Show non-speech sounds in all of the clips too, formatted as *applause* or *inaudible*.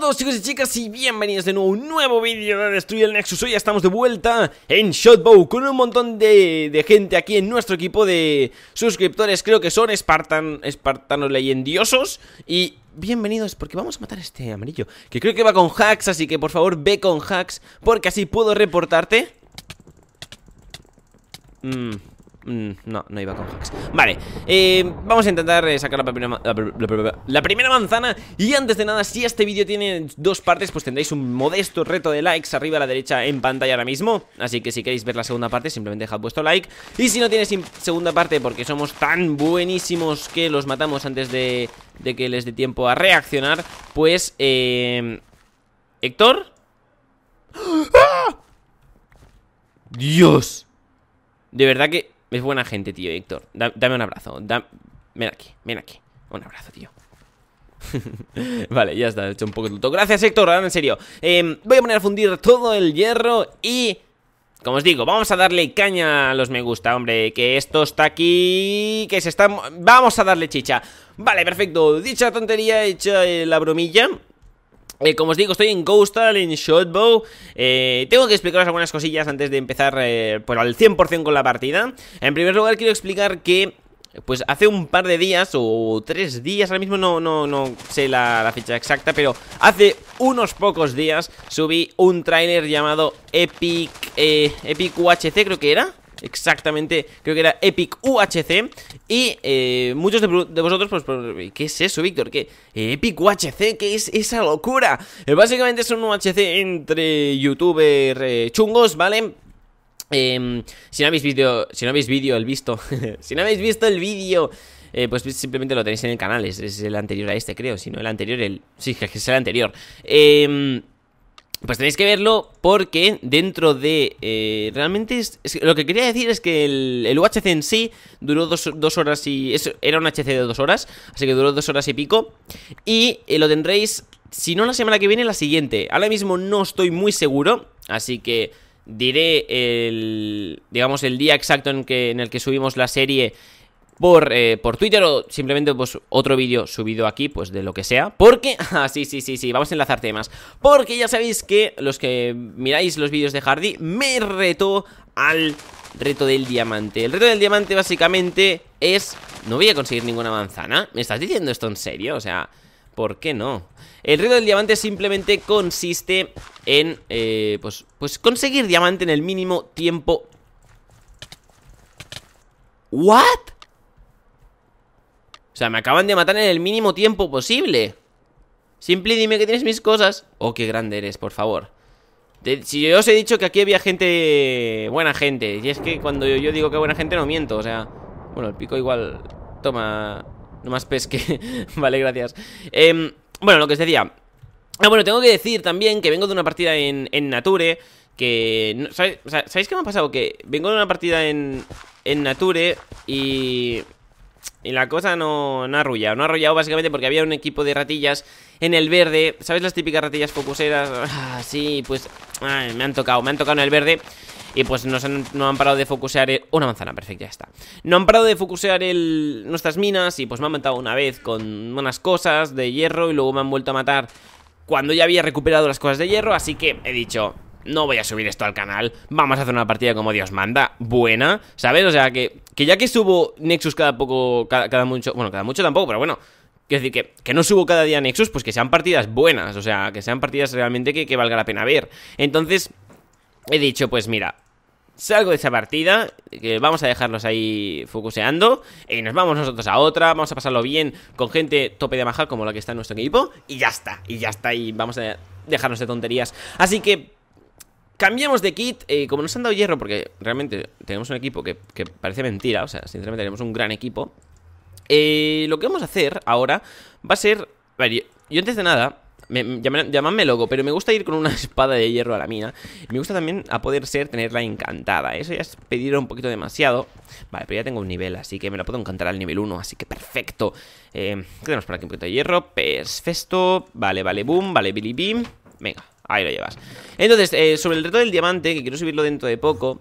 todos chicos y chicas y bienvenidos de nuevo a un nuevo vídeo de Destruye el Nexus Hoy ya estamos de vuelta en Shotbow con un montón de, gente aquí en nuestro equipo de suscriptores Creo que son espartanos leyendiosos y bienvenidos porque vamos a matar a este amarillo Que creo que va con hacks, así que por favor ve con hacks porque así puedo reportarte Mmm Mm, no, no iba con hacks Vale, eh, vamos a intentar eh, sacar la primera, la, primera, manzana Y antes de nada, si este vídeo tiene dos partes Pues tendréis un modesto reto de likes arriba a la derecha en pantalla ahora mismo Así que si queréis ver la segunda parte, simplemente dejad vuestro like Y si no tienes segunda parte porque somos tan buenísimos que los matamos antes de, que les dé tiempo a reaccionar Pues, eh... Héctor ¡Ah! Dios De verdad que es buena gente, tío, Héctor. dame un abrazo. ven aquí, ven aquí. Un abrazo, tío. *laughs* vale, ya está, he hecho un poco de Gracias, Héctor, en serio. Em, voy a poner a fundir todo el hierro y... Como os digo, vamos a darle caña a los me gusta, hombre, que esto está aquí, que se está... Vamos a darle chicha. Vale, perfecto, dicha tontería, hecha la bromilla, eh, como os digo, estoy en Coastal, en Shotbow eh, Tengo que explicaros algunas cosillas antes de empezar eh, pues, al 100% con la partida En primer lugar quiero explicar que pues hace un par de días o tres días, ahora mismo no, no, no sé la, la, fecha exacta, pero hace unos pocos días subí un tráiler llamado Epic, Epic UHC creo que era exactamente, creo que era Epic UHC. Y eh, muchos de, vosotros, pues, pues, ¿qué es eso, Víctor? ¿Qué? ¿Epic UHC? ¿Qué es esa locura? Eh, básicamente es un UHC entre youtubers eh, chungos, ¿vale? Em, si no habéis visto, si no habéis vídeo, el visto, *laughs* si no habéis visto el vídeo pues simplemente lo tenéis en el canal. Es, el anterior a este, creo. Si no, el anterior, el. Sí, *laughs* es el anterior. Eh. Pues tenéis que verlo porque dentro de... Eh, realmente es, lo que quería decir es que el, el UHC en sí duró dos, horas y... eso era un HC de dos horas, así que duró dos horas y pico. Y eh, lo tendréis, si no la semana que viene, la siguiente. Ahora mismo no estoy muy seguro, así que diré el... digamos el día exacto en, que, en el que subimos la serie por, eh, por Twitter o simplemente pues, otro vídeo subido aquí, pues de lo que sea. Porque, *laughs* ah, sí, sí, sí, sí, vamos a enlazar temas. Porque ya sabéis que los que miráis los vídeos de Hardy me reto al reto del diamante. El reto del diamante básicamente es... No voy a conseguir ninguna manzana. ¿Me estás diciendo esto en serio? O sea... ¿Por qué no? El reto del diamante simplemente consiste en, eh, pues, pues conseguir diamante en el mínimo tiempo... ¿What? O sea, me acaban de matar en el mínimo tiempo posible. Simple dime que tienes mis cosas. Oh, qué grande eres, por favor. si yo os he dicho que aquí había gente... Buena gente. Y es que cuando yo, digo que buena gente no miento, o sea... Bueno, el pico igual... Toma... No más pesque. *laughs* vale, gracias. Em, bueno, lo que os decía... Ah, bueno, tengo que decir también que vengo de una partida en, Nature... Que... ¿sabéis, ¿Sabéis qué me ha pasado? Que vengo de una partida en, en Nature y y la cosa no, no ha arrullado. No ha arrullado básicamente porque había un equipo de ratillas en el verde. ¿Sabes las típicas ratillas focuseras? *laughs* Ah, sí, pues me han tocado, me han tocado en el verde. Y pues no han parado de focusear e-, Una manzana, perfecta, ya está. No han parado de focusear nuestras minas y pues me han matado una vez con unas cosas de hierro y luego me han vuelto a matar cuando ya había recuperado las cosas de hierro. Así que he dicho, no voy a subir esto al canal, vamos a hacer una partida como Dios manda, buena, ¿sabes? O sea, que, que ya que subo Nexus cada poco, cada, mucho, bueno, cada mucho tampoco, pero bueno, Quiero decir que, que, no subo cada día Nexus, pues que sean partidas buenas, o sea, que sean partidas realmente que, valga la pena ver. Entonces, he dicho, pues mira, salgo de esa partida, que vamos a dejarlos ahí focuseando, y nos vamos nosotros a otra, vamos a pasarlo bien con gente tope de majal como la que está en nuestro equipo, y ya está, y ya está, y vamos a dejarnos de tonterías. Así que Cambiamos de kit, eh, como nos han dado hierro Porque realmente tenemos un equipo que, parece mentira O sea, sinceramente tenemos un gran equipo eh, Lo que vamos a hacer ahora Va a ser... A ver, yo, antes de nada llamadme loco, pero me gusta ir con una *laughs* espada de hierro a la mina. Y Me gusta también, a poder ser, tenerla encantada. Eso ya es pedir un poquito demasiado. Vale, pero ya tengo un nivel, así que me la puedo encantar al nivel 1, así que perfecto. Eh, ¿Qué tenemos por aquí? Un poquito de hierro. Perfecto. Vale, vale, boom. Vale, bilibim bim, Venga, Ahí lo llevas. Entonces, eh, sobre el reto del diamante, que quiero subirlo dentro de poco,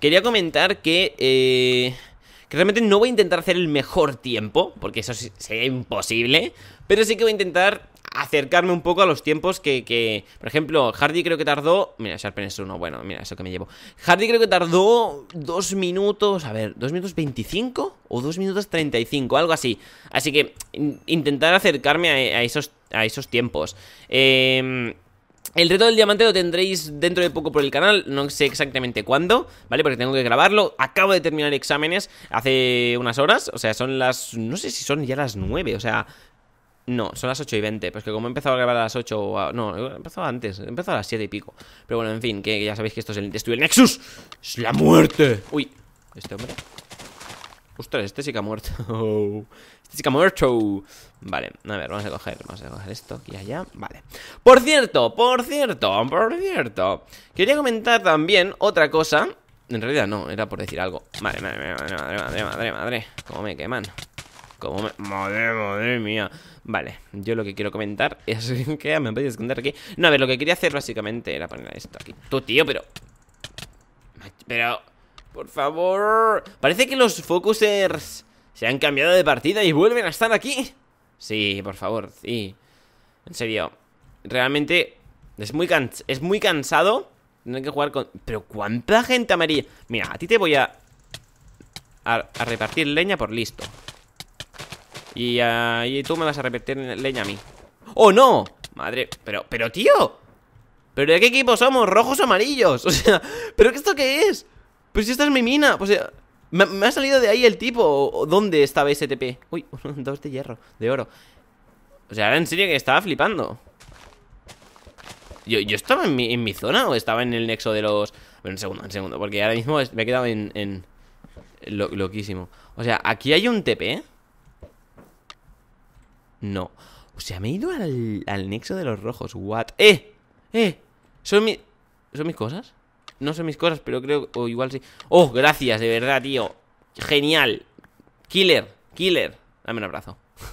quería comentar que... Eh, que realmente no voy a intentar hacer el mejor tiempo, porque eso sería imposible, pero sí que voy a intentar acercarme un poco a los tiempos que, por ejemplo, Hardy creo que tardó, mira, Sharpen es uno, bueno, mira, eso que me llevo. Hardy creo que tardó dos minutos, a ver, dos minutos 25 o dos minutos 35, algo así. Así que intentar acercarme a, esos, a esos tiempos. Eh... El reto del diamante lo tendréis dentro de poco por el canal, no sé exactamente cuándo, ¿vale? Porque tengo que grabarlo, acabo de terminar exámenes hace unas horas, o sea, son las... no sé si son ya las 9, o sea... No, son las 8 y 20, pues que como he empezado a grabar a las 8 No, he empezado antes, he empezado a las 7 y pico Pero bueno, en fin, que, ya sabéis que esto es el... Estoy el Nexus, es la muerte Uy, este hombre Ostras, este sí que ha muerto. *laughs* este sí que ha muerto. Vale, a ver, vamos a coger, vamos a coger esto aquí y allá. Vale. Por cierto, por cierto, por cierto. Quería comentar también otra cosa. En realidad no, era por decir algo. Madre, madre, madre, madre, madre, madre, me queman. Como me... Madre, madre mía. Vale, yo lo que quiero comentar *laughs* es que me a esconder aquí. No, a ver, lo que quería hacer básicamente era poner esto aquí. Tú, tío, pero... Pero... Por favor. Parece que los focusers se han cambiado de partida y vuelven a estar aquí. Sí, por favor, sí. En serio. Realmente es muy, es muy cansado tener que jugar con... Pero ¿cuánta gente amarilla? Mira, a ti te voy a... A, repartir leña por listo. Y, tú me vas a repartir leña a mí. ¡Oh, no! Madre... Pero, pero, tío. ¿Pero de qué equipo somos? ¿Rojos o amarillos? *laughs* O sea, ¿pero qué esto qué es? Pues esta es mi mina, pues... sea, eh, me, ha salido de ahí el tipo. ¿Dónde estaba ese TP? Uy, *laughs* dos de hierro, de oro. O sea, en serio que estaba flipando. Yo, estaba en mi, zona o estaba en el nexo de los... Bueno, un segundo, un segundo, porque ahora mismo me he quedado en... loquísimo. O sea, ¿aquí hay un TP? No. O sea, me he ido al, nexo de los rojos. What? ¡Eh! ¡Eh! ¿Son, mis ¿Son mis cosas? No son mis cosas, pero creo. O igual sí. Oh, gracias, de verdad, tío. Genial. Killer, killer. Dame un abrazo. *laughs*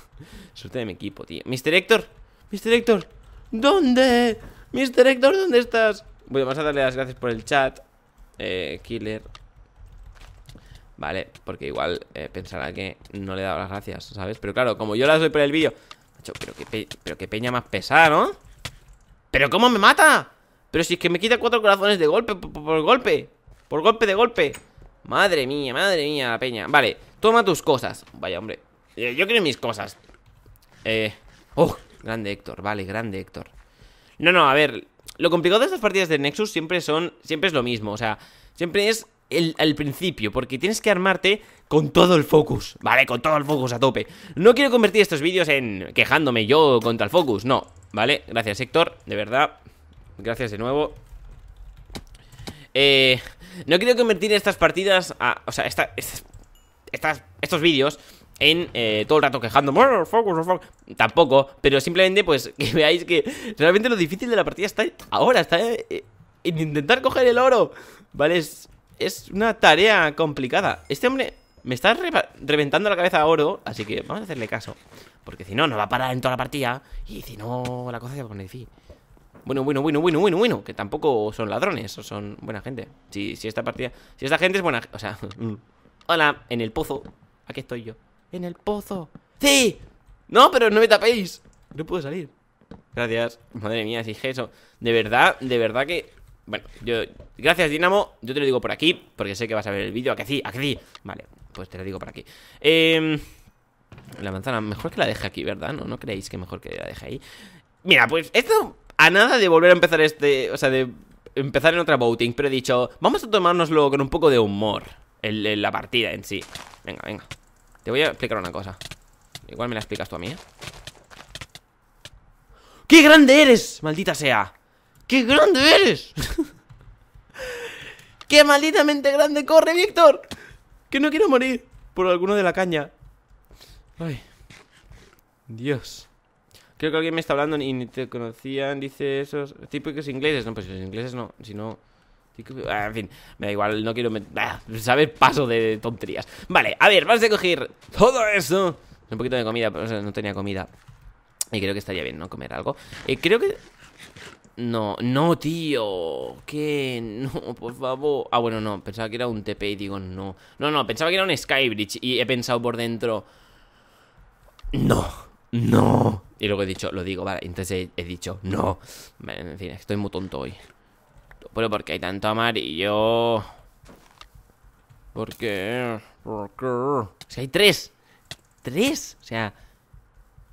Suerte de mi equipo, tío. mister Héctor, mister Héctor, ¿dónde? mister Héctor, ¿dónde estás? Voy a darle las gracias por el chat. Eh, killer. Vale, porque igual eh, pensará que no le he dado las gracias, ¿sabes? Pero claro, como yo las doy por el vídeo. pero qué, pero qué peña más pesada, ¿no? ¡Pero cómo me mata! Pero si es que me quita cuatro corazones de golpe por, golpe Por golpe de golpe Madre mía, madre mía, la peña Vale, toma tus cosas Vaya, hombre eh, Yo quiero mis cosas Eh... Oh, grande Héctor, vale, grande Héctor No, no, a ver Lo complicado de estas partidas de Nexus siempre son Siempre es lo mismo, o sea Siempre es el, principio, porque tienes que armarte con todo el focus, ¿vale? Con todo el focus a tope. No quiero convertir estos vídeos en quejándome yo contra el focus, no, ¿vale? Gracias, Héctor, de verdad. Gracias de nuevo eh, No quiero convertir estas partidas O sea, estas, estos vídeos en eh, todo el rato quejando Tampoco, pero simplemente pues *laughs* que veáis que realmente lo difícil de la partida está ahora, está eh, en intentar coger el oro Vale, es, una tarea complicada Este hombre me está reventando la cabeza a oro, así que vamos a hacerle caso Porque si no, no va a parar en toda la partida Y si no, la cosa se va a poner difícil bueno, bueno, bueno, bueno, bueno, bueno. Que tampoco son ladrones, son buena gente. Si, si esta partida. Si esta gente es buena. O sea. *laughs* Mm. Hola, en el pozo. Aquí estoy yo. En el pozo. ¡Sí! No, pero no me tapéis. No puedo salir. Gracias. Madre mía, si es eso. De verdad, de verdad que. Bueno, yo. Gracias, Dinamo. Yo te lo digo por aquí, porque sé que vas a ver el vídeo. ¿A que sí? ¿A que sí? Vale, pues te lo digo por aquí. Eh. La manzana, mejor que la deje aquí, ¿verdad? No, no creéis que mejor que la deje ahí. Mira, pues esto a nada de volver a empezar este, o sea, de empezar en otra voting, pero he dicho, vamos a tomárnoslo con un poco de humor, En la partida en sí. Venga, venga. Te voy a explicar una cosa. Igual me la explicas tú a mí, ¿eh? ¡Qué grande eres! Maldita sea. ¡Qué grande eres! *laughs* ¡Qué malditamente grande corre, Víctor! Que no quiero morir por alguno de la caña. Ay. Dios. Creo que alguien me está hablando y ni te conocían. Dice esos típicos ingleses. No, pues los ingleses no, Si no ah, en fin, me da igual, no quiero... Ah, saber paso de tonterías. Vale, a ver, vamos a coger todo eso Un poquito de comida, pero no tenía comida. Y creo que estaría bien, ¿no? Comer algo. Eh, creo que... No, no, tío. ¿Qué? No, por favor. Ah, bueno, no. Pensaba que era un TP y digo no. No, no, pensaba que era un Skybridge y he pensado por dentro... No no. Y luego he dicho, lo digo, vale. Entonces he, dicho, no. En fin, estoy muy tonto hoy. Pero porque hay tanto amarillo. ¿Por qué? ¿Por qué? O hay tres. ¿Tres? O sea.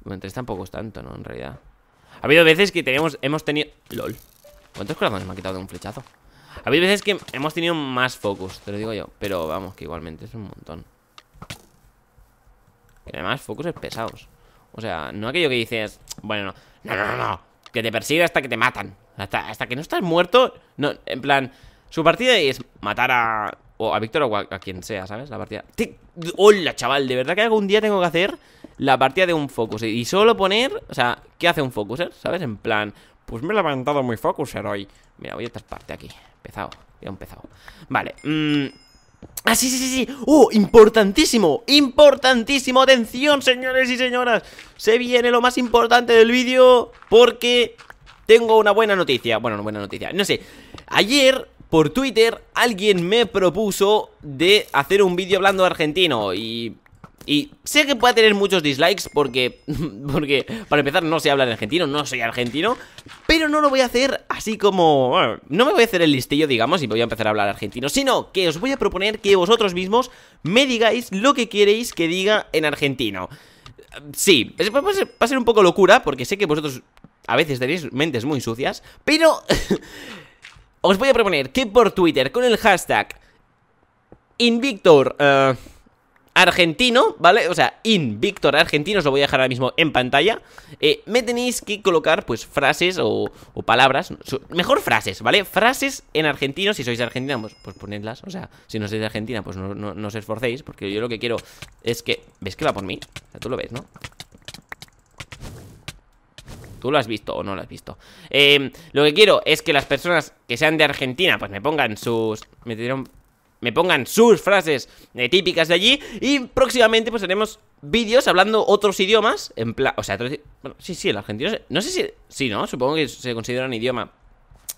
Bueno, tres tampoco es tanto, ¿no? En realidad. Ha habido veces que tenemos hemos tenido. LOL. ¿Cuántos corazones me ha quitado de un flechazo? Ha habido veces que hemos tenido más focus, te lo digo yo. Pero vamos, que igualmente es un montón. Y además, focus es pesados. O sea, no aquello que dices, bueno, no, no, no, no, que te persigue hasta que te matan. Hasta, hasta que no estás muerto, no, en plan, su partida es matar a... O a Víctor o a, quien sea, ¿sabes? La partida... ¡Hola, chaval! De verdad que algún día tengo que hacer la partida de un Focus. Y solo poner... O sea, ¿qué hace un Focuser? ¿Sabes? En plan... Pues me he levantado muy Focuser hoy. Mira, voy a esta parte aquí. Empezado. Ya empezado. Vale. Mmm... Ah, sí, sí, sí, sí. Uh, importantísimo, importantísimo. Atención, señores y señoras. Se viene lo más importante del vídeo porque tengo una buena noticia. Bueno, una buena noticia. No sé. Ayer por Twitter alguien me propuso de hacer un vídeo hablando argentino y y sé que puede tener muchos dislikes porque, *laughs* porque para empezar no sé hablar argentino, no soy argentino, pero no lo voy a hacer así como... no me voy a hacer el listillo, digamos, y voy a empezar a hablar argentino, sino que os voy a proponer que vosotros mismos me digáis lo que queréis que diga en argentino. Sí, va a ser, un poco locura porque sé que vosotros a veces tenéis mentes muy sucias, pero... *laughs* os voy a proponer que por Twitter con el hashtag Invictor... Eh, argentino, ¿vale? O sea, in Víctor argentino, os lo voy a dejar ahora mismo en pantalla eh, Me tenéis que colocar, pues, frases o, palabras Mejor frases, ¿vale? Frases en argentino, si sois de pues, pues, ponedlas O sea, si no sois de Argentina, pues no, os esforcéis Porque yo lo que quiero es que... ¿Ves que va por mí? O tú lo ves, ¿no? tú lo has visto o no lo has visto. Eh, lo que quiero es que las personas que sean de Argentina, pues me pongan sus... Me dieron me pongan sus frases eh, típicas de allí. Y próximamente pues tenemos vídeos hablando otros idiomas. En plan, o sea, bueno, sí, sí, el argentino. No sé si. Sí, ¿no? Supongo que se considera un idioma.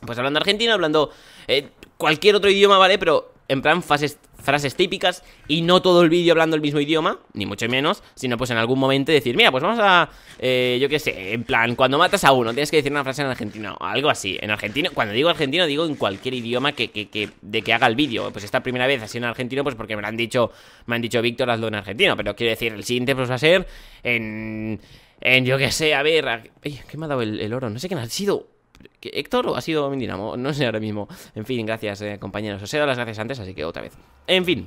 Pues hablando argentino, hablando eh, cualquier otro idioma, ¿vale? Pero en plan fases frases típicas y no todo el vídeo hablando el mismo idioma, ni mucho menos, sino pues en algún momento decir, mira, pues vamos a, eh, yo qué sé, en plan, cuando matas a uno tienes que decir una frase en argentino, algo así, en argentino, cuando digo argentino digo en cualquier idioma que, que, que de que haga el vídeo, pues esta primera vez así en argentino, pues porque me lo han dicho, me han dicho Víctor, hazlo en argentino, pero quiero decir, el siguiente pues va a ser en... En, yo qué sé, a ver... ¿Qué me ha dado el, oro? No sé quién ha sido. Héctor o ha sido mi *laughs* no sé ahora mismo. En fin, gracias, eh, compañeros. Os he dado las gracias antes, así que otra vez. En fin,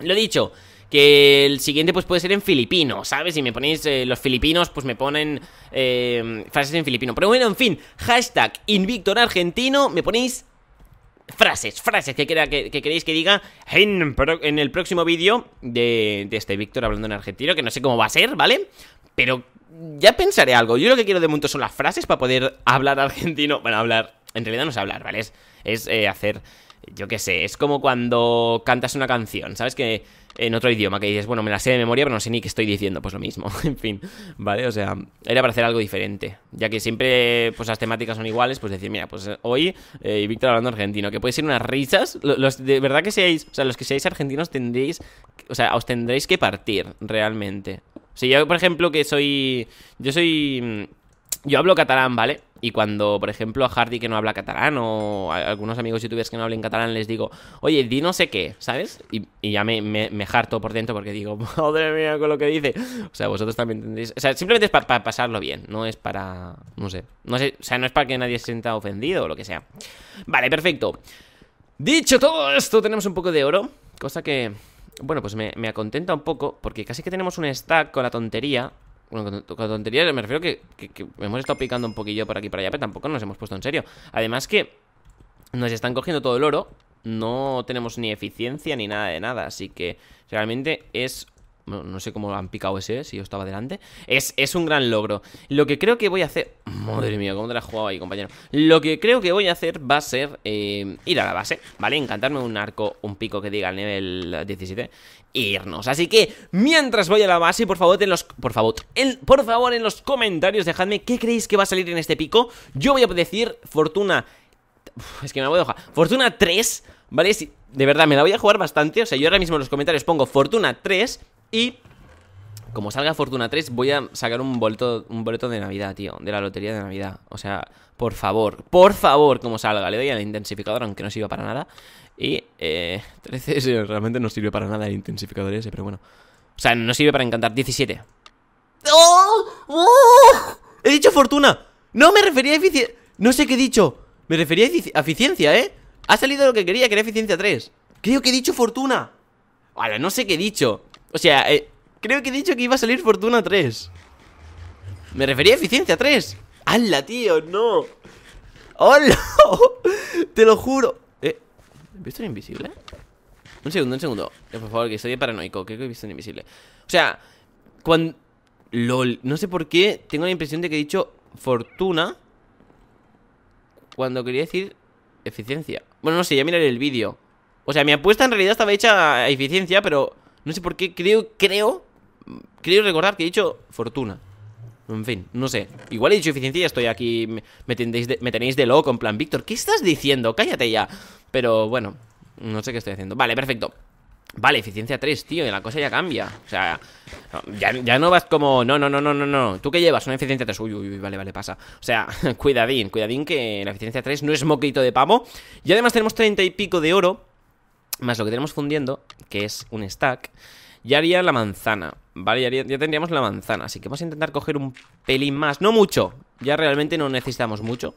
lo dicho. Que el siguiente pues puede ser en filipino, ¿sabes? Si me ponéis eh, los filipinos, pues me ponen eh, frases en filipino. Pero bueno, en fin, hashtag Invictor Argentino, me ponéis frases, frases que, queréis que, diga en, en, el próximo vídeo de, de este Víctor hablando en argentino, que no sé cómo va a ser, ¿vale? Pero ya pensaré algo. Yo lo que quiero de momento son las frases para poder hablar argentino. Bueno, hablar. En realidad no es hablar, ¿vale? Es, eh, hacer. Yo qué sé, es como cuando cantas una canción, ¿sabes? Que en otro idioma, que dices, bueno, me la sé de memoria, pero no sé ni qué estoy diciendo, pues lo mismo, *laughs* en fin, ¿vale? O sea, era para hacer algo diferente, ya que siempre, pues las temáticas son iguales, pues decir, mira, pues eh, hoy eh, Víctor hablando argentino, que puede ser unas risas, los, de verdad que seáis, o sea, los que seáis argentinos tendréis, o sea, os tendréis que partir, realmente. Si yo, por ejemplo, que soy... Yo soy... Mm, yo hablo catalán, ¿vale? Y cuando, por ejemplo, a Hardy que no habla catalán o a algunos amigos youtubers que no hablen catalán les digo, oye, di no sé qué, ¿sabes? Y, ya me, me, harto por dentro porque digo, *laughs* madre mía, con lo que dice. O sea, vosotros también tendréis. O sea, simplemente es para pasarlo bien, no es para. No sé. No sé. O sea, no es para que nadie se sienta ofendido o lo que sea. Vale, perfecto. Dicho todo esto, tenemos un poco de oro. Cosa que bueno, pues me, me acontenta un poco, porque casi que tenemos un stack con la tontería. Bueno, con, la tontería me refiero que, hemos estado picando un poquillo por aquí y por allá, pero tampoco nos hemos puesto en serio. Además que nos están cogiendo todo el oro, no tenemos ni eficiencia ni nada de nada, así que realmente es no, sé cómo han picado ese, si yo estaba delante. Es, es un gran logro. Lo que creo que voy a hacer... Madre mía, cómo te la has jugado ahí, compañero. Lo que creo que voy a hacer va a ser eh, ir a la base, ¿vale? Encantarme un arco, un pico que diga el nivel 17 e irnos. Así que, mientras voy a la base, por favor, en los... Por favor, en, por favor, en los comentarios dejadme qué creéis que va a salir en este pico. Yo voy a decir fortuna... es que me voy a dejar. Fortuna 3, ¿vale? de verdad, me la voy a jugar bastante. O sea, yo ahora mismo en los comentarios pongo Fortuna 3 y como salga Fortuna 3, voy a sacar un boleto, un boleto de Navidad, tío. De la lotería de Navidad. O sea, por favor, por favor, como salga. Le doy al intensificador, aunque no sirva para nada. Y eh, 13 *laughs* realmente no sirve para nada el intensificador ese, pero bueno. O sea, no sirve para encantar. 17. ¡Oh! ¡Oh! He dicho fortuna. No me refería a eficiencia. No sé qué he dicho. Me refería a eficiencia, ¿eh? Ha salido lo que quería, que era eficiencia 3. Creo que he dicho fortuna. Vale, no sé qué he dicho. O sea, eh, creo que he dicho que iba a salir Fortuna 3. Me refería a Eficiencia 3. ¡Hala, tío! ¡No! ¡Hola! *laughs* Te lo juro. Eh, ¿He visto en invisible? Un segundo, un segundo. Eh, por favor, que soy paranoico. Creo que he visto en invisible. O sea, cuando. LOL. No sé por qué tengo la impresión de que he dicho fortuna. Cuando quería decir eficiencia. Bueno, no sé, ya miraré el vídeo. O sea, mi apuesta en realidad estaba hecha a eficiencia, pero. No sé por qué, creo, creo Creo recordar que he dicho fortuna En fin, no sé Igual he dicho eficiencia y estoy aquí me, de, me tenéis de loco, en plan, Víctor, ¿qué estás diciendo? Cállate ya Pero bueno, no sé qué estoy haciendo Vale, perfecto Vale, eficiencia 3, tío, y la cosa ya cambia O sea, ya, no vas como No, no, no, no, no, no, tú qué llevas, una eficiencia 3 Uy, uy, uy, vale, vale, pasa O sea, *laughs* cuidadín, cuidadín que la eficiencia 3 no es moquito de pavo Y además tenemos 30 y pico de oro más lo que tenemos fundiendo, que es un stack, ya haría la manzana, ¿vale? Ya, tendríamos la manzana, así que vamos a intentar coger un pelín más, no mucho, ya realmente no necesitamos mucho.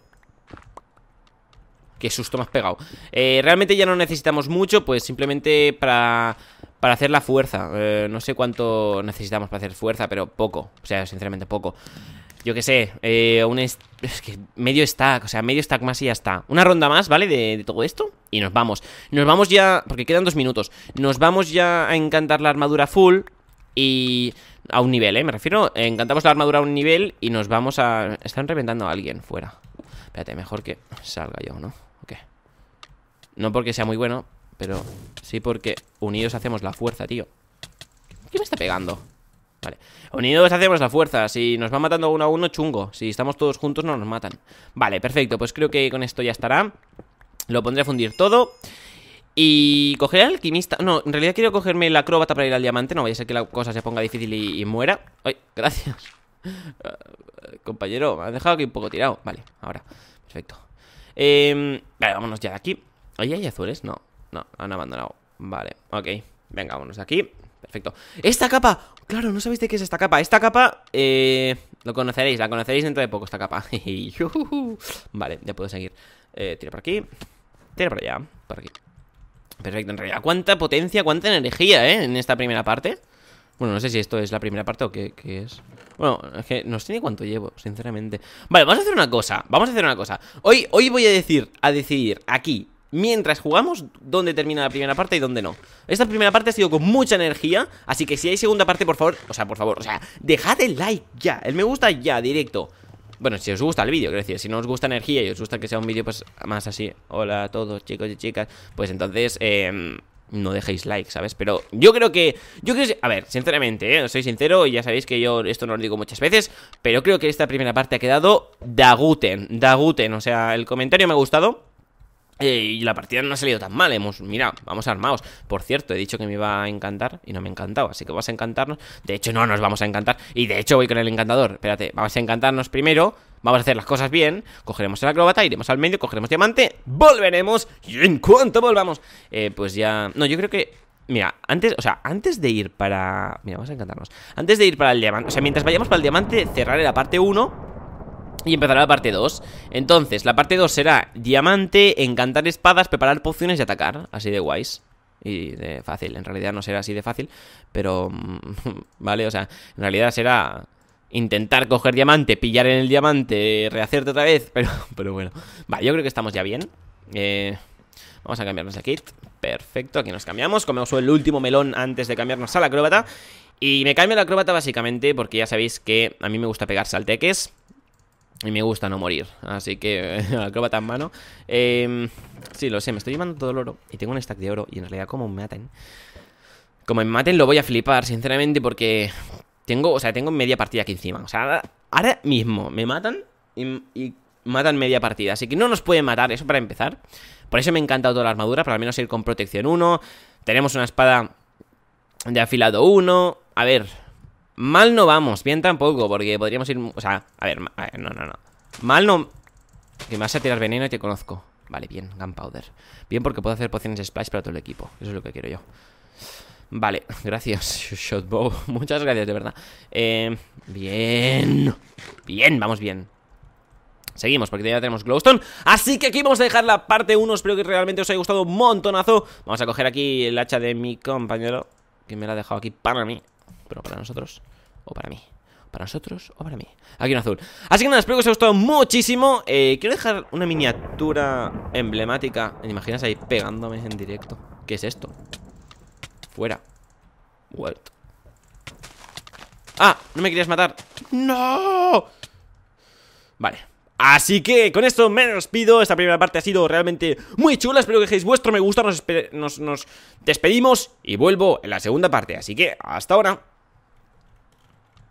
Qué susto más pegado. Eh, realmente ya no necesitamos mucho, pues simplemente para, hacer la fuerza. Eh, no sé cuánto necesitamos para hacer fuerza, pero poco, o sea, sinceramente poco yo qué sé, eh, un es que medio stack, o sea, medio stack más y ya está. Una ronda más, ¿vale? De, todo esto. Y nos vamos. Nos vamos ya, porque quedan dos minutos. Nos vamos ya a encantar la armadura full y... A un nivel, ¿eh? Me refiero, encantamos la armadura a un nivel y nos vamos a... Están reventando a alguien fuera. Espérate, mejor que salga yo, ¿no? Ok. No porque sea muy bueno, pero sí porque unidos hacemos la fuerza, tío. ¿Qué me está pegando? Vale. Unidos hacemos la fuerza. Si nos va matando uno a uno, chungo. Si estamos todos juntos, no nos matan. Vale, perfecto. Pues creo que con esto ya estará. Lo pondré a fundir todo. Y coger al alquimista. No, en realidad quiero cogerme la acróbata para ir al diamante. No vaya a ser que la cosa se ponga difícil y, muera. Ay, gracias. *laughs* compañero, me has dejado aquí un poco tirado. Vale, ahora. Perfecto. Em, vale, vámonos ya de aquí. ¿Oye hay azules? No, no, han abandonado. Vale, ok. Venga, vámonos de aquí. Perfecto. ¡Esta capa! Claro, no sabéis de qué es esta capa. Esta capa, eh, lo conoceréis, la conoceréis dentro de poco, esta capa. *laughs* vale, ya puedo seguir. Eh, tira por aquí. Tira por allá. Por aquí. Perfecto, en realidad. ¿Cuánta potencia, cuánta energía, eh? En esta primera parte. Bueno, no sé si esto es la primera parte o qué, es. Bueno, es que no sé ni cuánto llevo, sinceramente. Vale, vamos a hacer una cosa. Vamos a hacer una cosa. Hoy, hoy voy a decir, a decidir aquí mientras jugamos dónde termina la primera parte y dónde no. Esta primera parte ha sido con mucha energía, así que si hay segunda parte, por favor, o sea, por favor, o sea, dejad el like ya, el me gusta ya, directo. Bueno, si os gusta el vídeo, quiero decir, si no os gusta energía y os gusta que sea un vídeo pues más así, hola a todos chicos y chicas, pues entonces eh, no dejéis like, ¿sabes? Pero yo creo que, yo creo, a ver, sinceramente, eh, soy sincero y ya sabéis que yo esto no lo digo muchas veces, pero creo que esta primera parte ha quedado daguten, daguten, o sea, el comentario me ha gustado. Eh, y la partida no ha salido tan mal, hemos, mira, vamos armados. Por cierto, he dicho que me iba a encantar y no me ha encantado, así que vamos a encantarnos. De hecho, no nos vamos a encantar. Y de hecho voy con el encantador. Espérate, vamos a encantarnos primero. Vamos a hacer las cosas bien. Cogeremos el acróbata, iremos al medio, cogeremos diamante, volveremos. Y en cuanto volvamos, eh, pues ya... No, yo creo que Mira, antes, o sea, antes de ir para... Mira, vamos a encantarnos Antes de ir para el diamante, o sea, mientras vayamos para el diamante Cerraré la parte 1 y empezará la parte 2. Entonces, la parte 2 será diamante, encantar espadas, preparar pociones y atacar. Así de guays. Y de fácil. En realidad no será así de fácil. Pero... Mm, *laughs* vale, o sea, en realidad será... Intentar coger diamante, pillar en el diamante, rehacerte otra vez. *laughs* Pero, pero bueno. Vale, yo creo que estamos ya bien. Eh, vamos a cambiarnos de kit. Perfecto, aquí nos cambiamos. Comemos el último melón antes de cambiarnos a la acróbata. Y me cambio la acróbata básicamente porque ya sabéis que a mí me gusta pegar salteques. Y me gusta no morir. Así que acróbata *laughs* en mano. Eh, sí, lo sé, me estoy llevando todo el oro. Y tengo un stack de oro. Y en realidad, como me maten. Como me maten, lo voy a flipar, sinceramente, porque. Tengo, o sea, tengo media partida aquí encima. O sea, ahora, mismo me matan y, matan media partida. Así que no nos pueden matar, eso para empezar. Por eso me encanta toda la armadura, para al menos ir con protección 1. Tenemos una espada de afilado 1. A ver, Mal no vamos, bien tampoco, porque podríamos ir... O sea, a ver, no, no, no. Mal no... Que me vas a tirar veneno y te conozco. Vale, bien, gunpowder. Bien, porque puedo hacer pociones splash para todo el equipo. Eso es lo que quiero yo. Vale, *laughs* gracias, Shotbow. *laughs* Muchas gracias, de verdad. Em, bien. Bien, vamos bien. Seguimos, porque ya tenemos glowstone Así que aquí vamos a dejar la parte 1 Espero que realmente os haya gustado un montonazo Vamos a coger aquí el hacha de mi compañero Que me la ha dejado aquí para mí pero para nosotros o para mí para nosotros o para mí. Aquí en azul. Así que nada, espero que os haya gustado muchísimo. Eh, quiero dejar una miniatura emblemática. ¿Me imaginas ahí pegándome en directo? ¿Qué es esto? Fuera. Vuelto. ¡Ah! ¿No me querías matar? ¡No! Vale. Así que con esto me despido. Esta primera parte ha sido realmente muy chula. Espero que dejéis vuestro me gusta. nos despedimos y vuelvo en la segunda parte. Así que hasta ahora.